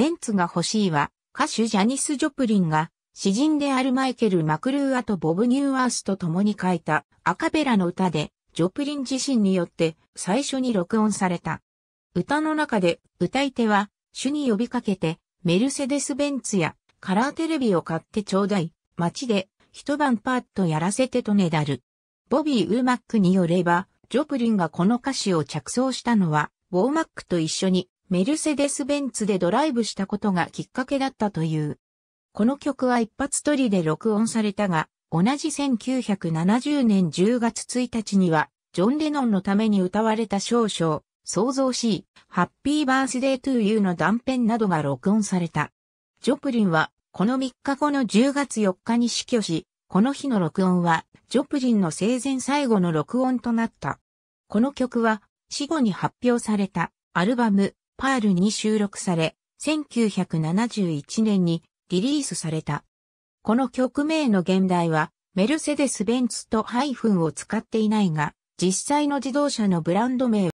ベンツが欲しいは、歌手ジャニス・ジョプリンが、詩人であるマイケル・マクルーアとボブ・ニューアースと共に書いたアカペラの歌で、ジョプリン自身によって最初に録音された。歌の中で歌い手は主に呼びかけてメルセデス・ベンツやカラーテレビを買ってちょうだい。街で一晩パーッとやらせてとねだる。ボビー・ウーマックによれば、ジョプリンがこの歌詞を着想したのは、ウォーマックと一緒にメルセデス・ベンツでドライブしたことがきっかけだったという。この曲は一発撮りで録音されたが、同じ1970年10月1日には、ジョン・レノンのために歌われた少々、創造しい、ハッピーバースデートゥーユーの断片などが録音された。ジョプリンは、この3日後の10月4日に死去し、この日の録音は、ジョプリンの生前最後の録音となった。この曲は、死後に発表された、アルバム、パールに収録され、1971年にリリースされた。この曲名の現代は、メルセデス・ベンツとハイフンを使っていないが、実際の自動車のブランド名。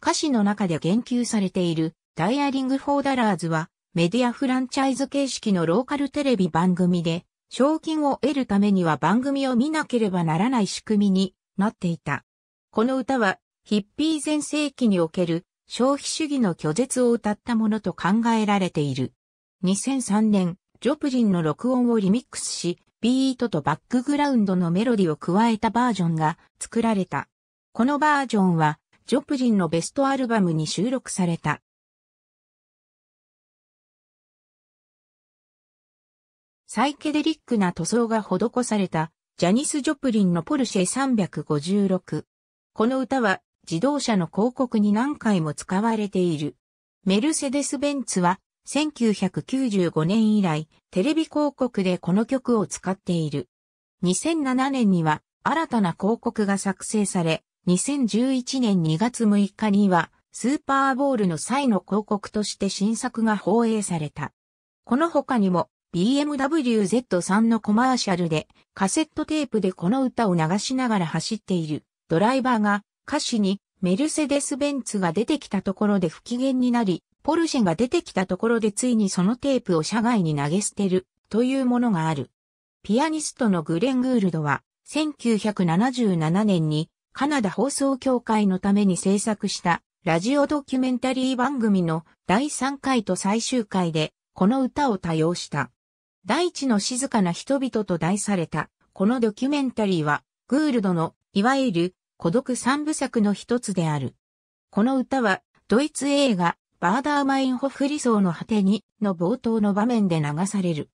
歌詞の中で言及されている、ダイアリング・フォー・ダラーズは、メディアフランチャイズ形式のローカルテレビ番組で、賞金を得るためには番組を見なければならない仕組みになっていた。この歌は、ヒッピー全盛期における消費主義の拒絶を歌ったものと考えられている。2003年、ジョプリンの録音をリミックスし、ビートとバックグラウンドのメロディを加えたバージョンが作られた。このバージョンは、ジョプリンのベストアルバムに収録された。サイケデリックな塗装が施された、ジャニス・ジョプリンのポルシェ356。この歌は自動車の広告に何回も使われている。メルセデス・ベンツは1995年以来テレビ広告でこの曲を使っている。2007年には新たな広告が作成され、2011年2月6日にはスーパーボールの際の広告として新作が放映された。この他にも BMW Z3 のコマーシャルでカセットテープでこの歌を流しながら走っているドライバーが歌詞にメルセデス・ベンツが出てきたところで不機嫌になり、ポルシェが出てきたところでついにそのテープを社外に投げ捨てるというものがある。ピアニストのグレン・グールドは1977年にカナダ放送協会のために制作したラジオドキュメンタリー番組の第3回と最終回でこの歌を多用した。大地の静かな人々と題されたこのドキュメンタリーはグールドのいわゆる孤独三部作の一つである。この歌は、ドイツ映画、バーダーマインホフ理想の果てにの冒頭の場面で流される。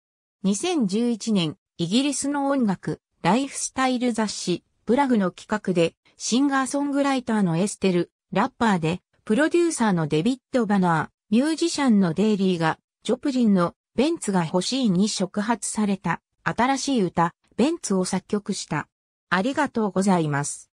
2011年、イギリスの音楽、ライフスタイル雑誌、ブラグの企画で、シンガーソングライターのエステル、ラッパーで、プロデューサーのデビッド・バナー、ミュージシャンのデイリーが、ジョプリンのベンツが欲しいに触発された、新しい歌、ベンツを作曲した。ありがとうございます。